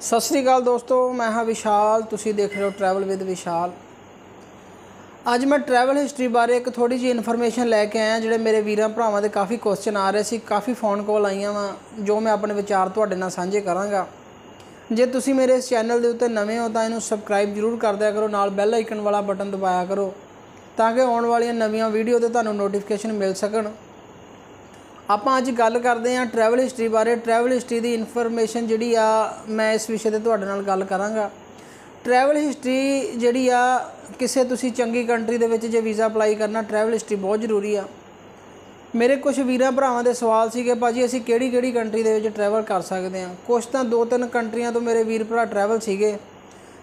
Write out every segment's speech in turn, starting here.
ਸਤਿ ਸ੍ਰੀ ਅਕਾਲ ਦੋਸਤੋ ਮੈਂ ਹਾਂ ਵਿਸ਼ਾਲ ਤੁਸੀਂ ਦੇਖ ਰਹੇ ਹੋ ਟਰੈਵਲ ਵਿਦ ਵਿਸ਼ਾਲ ਅੱਜ ਮੈਂ ਟਰੈਵਲ ਹਿਸਟਰੀ ਬਾਰੇ ਇੱਕ ਥੋੜੀ ਜਿਹੀ ਇਨਫੋਰਮੇਸ਼ਨ ਲੈ ਕੇ ਆਇਆ ਜਿਹੜੇ ਮੇਰੇ ਵੀਰਾਂ ਭਰਾਵਾਂ ਦੇ ਕਾਫੀ ਕੁਐਸਚਨ ਆ ਰਹੇ ਸੀ ਕਾਫੀ ਫੋਨ ਕਾਲ ਆਈਆਂ ਵਾ ਜੋ ਮੈਂ ਆਪਣੇ ਵਿਚਾਰ ਤੁਹਾਡੇ ਨਾਲ ਸਾਂਝੇ ਕਰਾਂਗਾ ਜੇ ਤੁਸੀਂ ਮੇਰੇ ਇਸ ਚੈਨਲ ਦੇ ਉੱਤੇ ਨਵੇਂ ਹੋ ਤਾਂ ਇਹਨੂੰ ਸਬਸਕ੍ਰਾਈਬ ਜ਼ਰੂਰ ਕਰ ਦਿਆ ਕਰੋ ਨਾਲ ਬੈਲ ਆਈਕਨ ਵਾਲਾ ਬਟਨ ਦਬਾਇਆ ਕਰੋ ਤਾਂ ਕਿ ਆਉਣ ਵਾਲੀਆਂ ਨਵੀਆਂ ਵੀਡੀਓ ਤੇ ਤੁਹਾਨੂੰ ਨੋਟੀਫਿਕੇਸ਼ਨ ਮਿਲ ਸਕਣ ਆਪਾਂ ਅੱਜ ਗੱਲ ਕਰਦੇ ਹਾਂ ਟਰੈਵਲ ਹਿਸਟਰੀ ਬਾਰੇ ਟਰੈਵਲ ਹਿਸਟਰੀ ਦੀ ਇਨਫੋਰਮੇਸ਼ਨ ਜਿਹੜੀ ਆ ਮੈਂ ਇਸ ਵਿਸ਼ੇ ਤੇ ਤੁਹਾਡੇ ਨਾਲ ਗੱਲ ਕਰਾਂਗਾ ਟਰੈਵਲ ਹਿਸਟਰੀ ਜਿਹੜੀ ਆ ਕਿਸੇ ਤੁਸੀਂ ਚੰਗੀ ਕੰਟਰੀ ਦੇ ਵਿੱਚ ਜੇ ਵੀਜ਼ਾ ਅਪਲਾਈ ਕਰਨਾ ਟਰੈਵਲ ਹਿਸਟਰੀ ਬਹੁਤ ਜ਼ਰੂਰੀ ਆ ਮੇਰੇ ਕੁਝ ਵੀਰਾਂ ਭਰਾਵਾਂ ਦੇ ਸਵਾਲ ਸੀਗੇ ਭਾਜੀ ਅਸੀਂ ਕਿਹੜੀ ਕਿਹੜੀ ਕੰਟਰੀ ਦੇ ਵਿੱਚ ਟਰੈਵਲ ਕਰ ਸਕਦੇ ਆ ਕੁਝ ਤਾਂ ਦੋ ਤਿੰਨ ਕੰਟਰੀਆਂ ਤੋਂ ਮੇਰੇ ਵੀਰ ਭਰਾ ਟਰੈਵਲ ਸੀਗੇ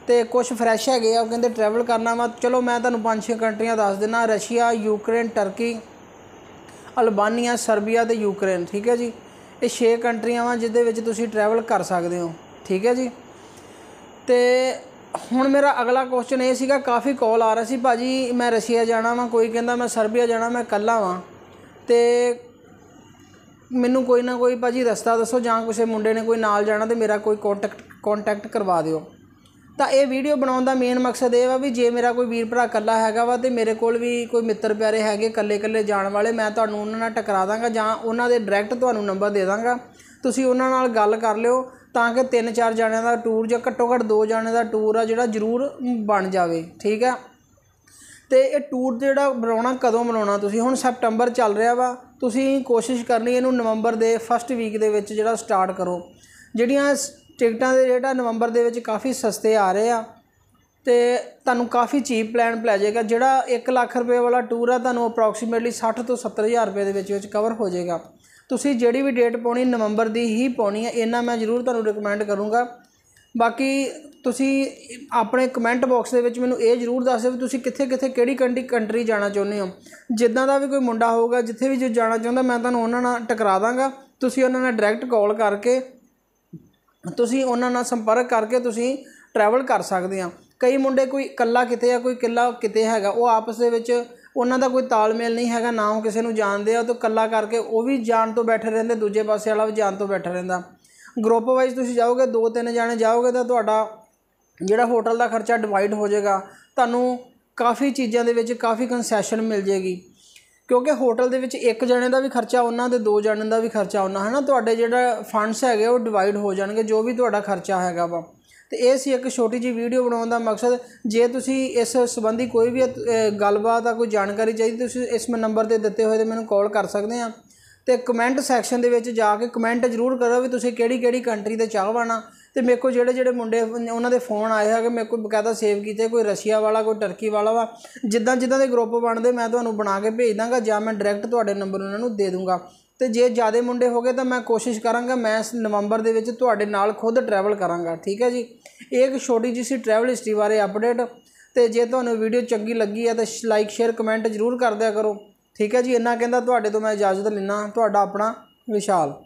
ਤੇ ਕੁਝ ਫਰੈਸ਼ ਹੈਗੇ ਆ ਉਹ ਕਹਿੰਦੇ ਟਰੈਵਲ ਕਰਨਾ ਵਾ ਚਲੋ ਮੈਂ ਤੁਹਾਨੂੰ ਪੰਜ ਛੇ ਕੰਟਰੀਆਂ ਦੱਸ ਦਿੰਨਾ Russia Ukraine Turkey Albania Serbia ਤੇ ਯੂਕਰੇਨ ਠੀਕ ਹੈ ਜੀ ਇਹ 6 ਕੰਟਰੀਆਂ ਵਾਂ ਜਿਦੇ ਵਿੱਚ ਤੁਸੀਂ ਟਰੈਵਲ ਕਰ ਸਕਦੇ ਹੋ ਠੀਕ ਹੈ ਜੀ ਤੇ ਹੁਣ ਮੇਰਾ ਅਗਲਾ ਕੁਐਸਚਨ ਇਹ ਸੀਗਾ ਕਾਫੀ ਕਾਲ ਆ ਰਹੀ ਸੀ ਭਾਜੀ ਮੈਂ ਰਸ਼ੀਆ ਜਾਣਾ ਵਾਂ ਕੋਈ ਕਹਿੰਦਾ ਮੈਂ ਸਰਬੀਆ ਜਾਣਾ ਮੈਂ ਕੱਲਾ ਵਾਂ ਤੇ ਮੈਨੂੰ ਕੋਈ ਨਾ ਕੋਈ ਭਾਜੀ ਰਸਤਾ ਦੱਸੋ ਜਾਂ ਕਿਸੇ ਮੁੰਡੇ ਨੇ ਕੋਈ ਨਾਲ ਜਾਣਾ ਤੇ ਮੇਰਾ ਕੋਈ ਕੰਟੈਕਟ ਕੰਟੈਕਟ ਕਰਵਾ ਦਿਓ ਤਾਂ ਇਹ ਵੀਡੀਓ ਬਣਾਉਣ ਦਾ ਮੇਨ ਮਕਸਦ ਇਹ ਵਾ ਵੀ ਜੇ ਮੇਰਾ ਕੋਈ ਵੀਰ ਭਰਾ ਇਕੱਲਾ ਹੈਗਾ ਵਾ ਤੇ ਮੇਰੇ ਕੋਲ ਵੀ ਕੋਈ ਮਿੱਤਰ ਪਿਆਰੇ ਹੈਗੇ ਇਕੱਲੇ ਇਕੱਲੇ ਜਾਣ ਵਾਲੇ ਮੈਂ ਤੁਹਾਨੂੰ ਉਹਨਾਂ ਨਾਲ ਟਕਰਾ ਦਾਂਗਾ ਜਾਂ ਉਹਨਾਂ ਦੇ ਡਾਇਰੈਕਟ ਤੁਹਾਨੂੰ ਨੰਬਰ ਦੇ ਦਾਂਗਾ ਤੁਸੀਂ ਉਹਨਾਂ ਨਾਲ ਗੱਲ ਕਰ ਲਿਓ ਤਾਂ ਕਿ ਤਿੰਨ ਚਾਰ ਜਣਿਆਂ ਦਾ ਟੂਰ ਜਾਂ ਘੱਟੋ ਘੱਟ ਦੋ ਜਣਿਆਂ ਦਾ ਟੂਰ ਆ ਜਿਹੜਾ ਜ਼ਰੂਰ ਬਣ ਜਾਵੇ ਠੀਕ ਹੈ ਤੇ ਇਹ ਟੂਰ ਜਿਹੜਾ ਬਣਾਉਣਾ ਕਦੋਂ ਬਣਾਉਣਾ ਤੁਸੀਂ ਹੁਣ ਸੈਪਟੈਂਬਰ ਚੱਲ ਰਿਹਾ ਵਾ ਤੁਸੀਂ ਕੋਸ਼ਿਸ਼ ਕਰਨੀ ਇਹਨੂੰ ਨਵੰਬਰ ਦੇ ਫਸਟ ਵੀਕ ਦੇ ਵਿੱਚ ਜਿਹੜਾ ਸਟਾਰਟ ਕਰੋ ਜਿਹੜੀਆਂ ਟਿਕਟਾਂ ਦੇ ਰੇਟ ਆ ਨਵੰਬਰ ਦੇ ਵਿੱਚ ਕਾਫੀ ਸਸਤੇ ਆ ਰਹੇ ਆ ਤੇ ਤੁਹਾਨੂੰ ਕਾਫੀ ਚੀਪ ਪਲਾਨ ਪੈ ਜਾਏਗਾ ਜਿਹੜਾ 1 ਲੱਖ ਰੁਪਏ ਵਾਲਾ ਟੂਰ ਆ ਤੁਹਾਨੂੰ ਅਪਰੋਕਸੀਮੇਟਲੀ 60 ਤੋਂ 70000 ਰੁਪਏ ਦੇ ਵਿੱਚ ਵਿੱਚ ਕਵਰ ਹੋ ਜਾਏਗਾ ਤੁਸੀਂ ਜਿਹੜੀ ਵੀ ਡੇਟ ਪਾਉਣੀ ਨਵੰਬਰ ਦੀ ਹੀ ਪਾਉਣੀ ਹੈ ਇਹਨਾਂ ਮੈਂ ਜ਼ਰੂਰ ਤੁਹਾਨੂੰ ਰეკਮੈਂਡ ਕਰੂੰਗਾ ਬਾਕੀ ਤੁਸੀਂ ਆਪਣੇ ਕਮੈਂਟ ਬਾਕਸ ਦੇ ਵਿੱਚ ਮੈਨੂੰ ਇਹ ਜ਼ਰੂਰ ਦੱਸਿਓ ਵੀ ਤੁਸੀਂ ਕਿੱਥੇ ਕਿੱਥੇ ਕਿਹੜੀ ਕੰਟਰੀ ਕੰਟਰੀ ਜਾਣਾ ਚਾਹੁੰਦੇ ਹੋ ਜਿੱਦਾਂ ਦਾ ਵੀ ਕੋਈ ਮੁੰਡਾ ਹੋਊਗਾ ਜਿੱਥੇ ਵੀ ਜੋ ਜਾਣਾ ਚਾਹੁੰਦਾ ਮੈਂ ਤੁਹਾਨੂੰ ਉਹਨਾਂ ਨਾਲ ਟਕਰਾ ਦਾਂਗਾ ਤੁਸੀਂ ਉਹਨਾਂ ਨਾਲ ਡਾਇਰੈਕਟ ਕਾਲ ਕਰਕੇ ਤੁਸੀਂ ਉਹਨਾਂ ਨਾਲ ਸੰਪਰਕ ਕਰਕੇ ਤੁਸੀਂ ਟਰੈਵਲ ਕਰ ਸਕਦੇ ਆ ਕਈ ਮੁੰਡੇ ਕੋਈ ਇਕੱਲਾ ਕਿਤੇ ਆ ਕੋਈ ਇਕੱਲਾ ਕਿਤੇ ਹੈਗਾ ਉਹ ਆਪਸ ਦੇ ਵਿੱਚ ਉਹਨਾਂ ਦਾ ਕੋਈ ਤਾਲਮੇਲ ਨਹੀਂ ਹੈਗਾ ਨਾ ਉਹ ਕਿਸੇ ਨੂੰ ਜਾਣਦੇ ਆ ਤਾਂ ਇਕੱਲਾ ਕਰਕੇ ਉਹ ਵੀ ਜਾਣ ਤੋਂ ਬੈਠੇ ਰਹਿੰਦੇ ਦੂਜੇ ਪਾਸੇ ਵਾਲਾ ਵੀ ਜਾਣ ਤੋਂ ਬੈਠਾ ਰਹਿੰਦਾ ਗਰੁੱਪ ਵਾਈਜ਼ ਤੁਸੀਂ ਜਾਓਗੇ ਦੋ ਤਿੰਨ ਜਾਣੇ ਜਾਓਗੇ ਤਾਂ ਤੁਹਾਡਾ ਜਿਹੜਾ ਹੋਟਲ ਦਾ ਖਰਚਾ ਡਿਵਾਈਡ ਹੋ ਜਾਏਗਾ ਤੁਹਾਨੂੰ ਕਾਫੀ ਚੀਜ਼ਾਂ ਦੇ ਵਿੱਚ ਕਾਫੀ ਕਨਸੈਸ਼ਨ ਮਿਲ ਜੇਗੀ ਕਿਉਂਕਿ ਹੋਟਲ ਦੇ ਵਿੱਚ ਇੱਕ ਜਣੇ ਦਾ ਵੀ ਖਰਚਾ ਉਹਨਾਂ ਦੇ ਦੋ ਜਣੇ ਦਾ ਵੀ ਖਰਚਾ ਉਹਨਾਂ ਹਨਾ ਤੁਹਾਡੇ ਜਿਹੜਾ ਫੰਡਸ ਹੈਗੇ ਉਹ ਡਿਵਾਈਡ ਹੋ ਜਾਣਗੇ ਜੋ ਵੀ ਤੁਹਾਡਾ ਖਰਚਾ ਹੈਗਾ ਵਾ ਤੇ ਇਹ ਸੀ ਇੱਕ ਛੋਟੀ ਜੀ ਵੀਡੀਓ ਬਣਾਉਣ ਦਾ ਮਕਸਦ ਜੇ ਤੁਸੀਂ ਇਸ ਸੰਬੰਧੀ ਕੋਈ ਵੀ ਗੱਲਬਾਤ ਆ ਕੋਈ ਜਾਣਕਾਰੀ ਚਾਹੀਦੀ ਤੁਸੀਂ ਇਸ ਨੰਬਰ ਤੇ ਦਿੱਤੇ ਹੋਏ ਤੇ ਮੈਨੂੰ ਕਾਲ ਕਰ ਸਕਦੇ ਆ ਤੇ ਕਮੈਂਟ ਸੈਕਸ਼ਨ ਦੇ ਵਿੱਚ ਜਾ ਕੇ ਕਮੈਂਟ ਜ਼ਰੂਰ ਕਰੋ ਵੀ ਤੁਸੀਂ ਕਿਹੜੀ ਕਿਹੜੀ ਕੰਟਰੀ ਦੇ ਚਾਹਵਾਨਾ ਤੇ ਮੇਰੇ ਕੋ ਜਿਹੜੇ ਜਿਹੜੇ ਮੁੰਡੇ ਉਹਨਾਂ ਦੇ ਫੋਨ ਆਏ ਹੈਗੇ ਮੇਰੇ ਕੋ ਬਕਾਇਦਾ ਸੇਵ ਕੀਤੇ ਕੋਈ ਰਸ਼ੀਆ ਵਾਲਾ ਕੋਈ ਟਰਕੀ ਵਾਲਾ ਵਾ ਜਿੱਦਾਂ ਜਿੱਦਾਂ ਦੇ ਗਰੁੱਪ ਬਣਦੇ ਮੈਂ ਤੁਹਾਨੂੰ ਬਣਾ ਕੇ ਭੇਜ ਦਾਂਗਾ ਜਾਂ ਮੈਂ ਡਾਇਰੈਕਟ ਤੁਹਾਡੇ ਨੰਬਰ ਉਹਨਾਂ ਨੂੰ ਦੇ ਦੂੰਗਾ ਤੇ ਜੇ ਜ਼ਿਆਦਾ ਮੁੰਡੇ ਹੋਗੇ ਤਾਂ ਮੈਂ ਕੋਸ਼ਿਸ਼ ਕਰਾਂਗਾ ਮੈਂ ਨਵੰਬਰ ਦੇ ਵਿੱਚ ਤੁਹਾਡੇ ਨਾਲ ਖੁਦ ਟਰੈਵਲ ਕਰਾਂਗਾ ਠੀਕ ਹੈ ਜੀ ਇਹ ਇੱਕ ਛੋਟੀ ਜਿਹੀ ਸੀ ਟਰੈਵਲ ਹਿਸਟਰੀ ਬਾਰੇ ਅਪਡੇਟ ਤੇ ਜੇ ਤੁਹਾਨੂੰ ਵੀਡੀਓ ਚੰਗੀ ਲੱਗੀ ਹੈ ਤਾਂ ਲਾਈਕ ਸ਼ੇਅਰ ਕਮੈਂਟ ਜ਼ਰੂਰ ਕਰ ਦਿਆ ਕਰੋ ਠੀਕ ਹੈ ਜੀ ਇੰਨਾ ਕਹਿੰਦਾ ਤੁਹਾਡੇ ਤੋਂ ਮੈਂ ਇਜਾਜ਼ਤ ਲੈਣਾ ਤੁਹਾਡਾ ਆਪਣਾ ਵਿਸ਼ਾਲ